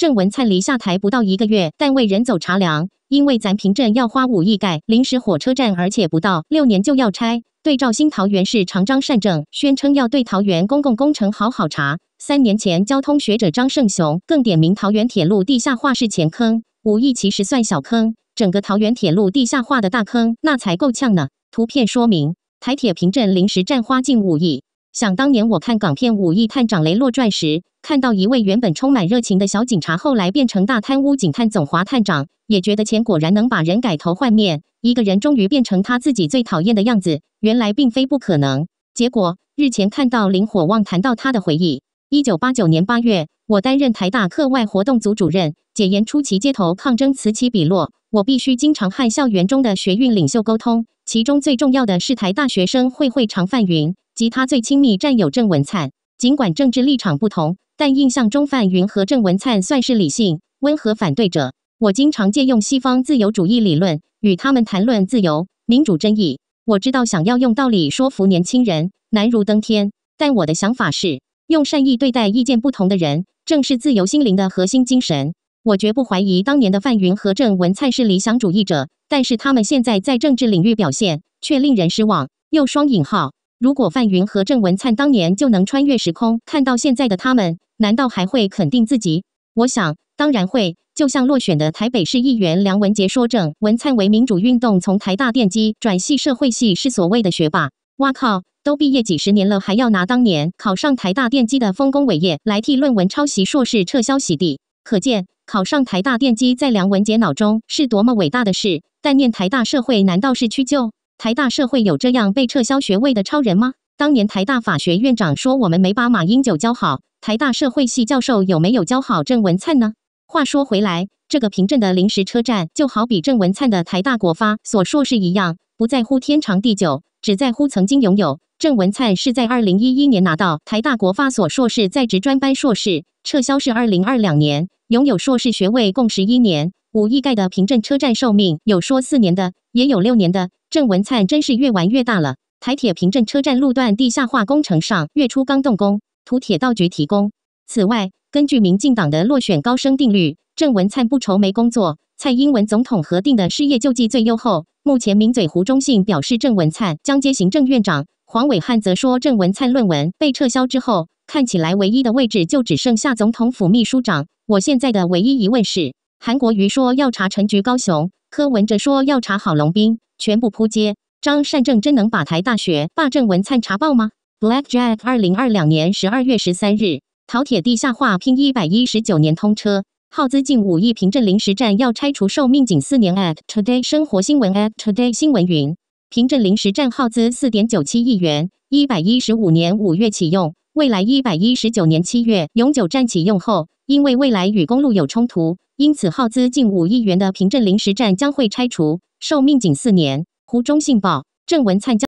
郑文灿离下台不到一个月，但为人走茶凉。因为咱平镇要花五亿盖临时火车站，而且不到六年就要拆。对照新桃园市长张善政宣称要对桃园公共工程好好查。三年前，交通学者张胜雄更点名桃园铁路地下化是浅坑，五亿其实算小坑，整个桃园铁路地下化的大坑那才够呛呢。图片说明：台铁平镇临时站花近五亿。想当年，我看港片《武艺探长雷洛传》时，看到一位原本充满热情的小警察，后来变成大贪污警探总华探长，也觉得钱果然能把人改头换面。一个人终于变成他自己最讨厌的样子，原来并非不可能。结果日前看到林火旺谈到他的回忆：一九八九年八月，我担任台大课外活动组主任，解严初期街头抗争此起彼落，我必须经常和校园中的学运领袖沟通，其中最重要的是台大学生会会长范云。及他最亲密战友郑文灿，尽管政治立场不同，但印象中范云和郑文灿算是理性温和反对者。我经常借用西方自由主义理论与他们谈论自由、民主、正义。我知道想要用道理说服年轻人难如登天，但我的想法是用善意对待意见不同的人，正是自由心灵的核心精神。我绝不怀疑当年的范云和郑文灿是理想主义者，但是他们现在在政治领域表现却令人失望。又双引号。如果范云和郑文灿当年就能穿越时空看到现在的他们，难道还会肯定自己？我想，当然会。就像落选的台北市议员梁文杰说，郑文灿为民主运动从台大电机转系社会系是所谓的学霸。哇靠，都毕业几十年了，还要拿当年考上台大电机的丰功伟业来替论文抄袭硕士撤销洗地，可见考上台大电机在梁文杰脑中是多么伟大的事。但念台大社会难道是屈就？台大社会有这样被撤销学位的超人吗？当年台大法学院长说我们没把马英九教好，台大社会系教授有没有教好郑文灿呢？话说回来，这个凭证的临时车站就好比郑文灿的台大国发所硕士一样，不在乎天长地久，只在乎曾经拥有。郑文灿是在二零一一年拿到台大国发所硕士在职专班硕士，撤销是二零二两年，拥有硕士学位共十一年。五亿盖的凭证车站寿命有说四年的，也有六年的。郑文灿真是越玩越大了。台铁平镇车站路段地下化工程上月初刚动工，土铁道局提供。此外，根据民进党的落选高升定律，郑文灿不愁没工作。蔡英文总统核定的失业救济最优后，目前名嘴胡忠信表示郑文灿将接行政院长，黄伟汉则说郑文灿论文被撤销之后，看起来唯一的位置就只剩下总统府秘书长。我现在的唯一疑问是，韩国瑜说要查陈菊高雄。柯文哲说要查好龙斌，全部扑街。张善政真能把台大学霸郑文灿查爆吗？Blackjack 二零二两年十二月十三日，桃铁地下化拼一百一十九年通车，耗资近五亿。平镇临时站要拆除，寿命仅四年。at today 生活新闻，at today 新闻云。平镇临时站耗资四点九七亿元，一百一十五年五月启用。未来一百一十九年七月永久站启用后，因为未来与公路有冲突，因此耗资近五亿元的平镇临时站将会拆除，寿命仅四年。湖中信报郑文灿将。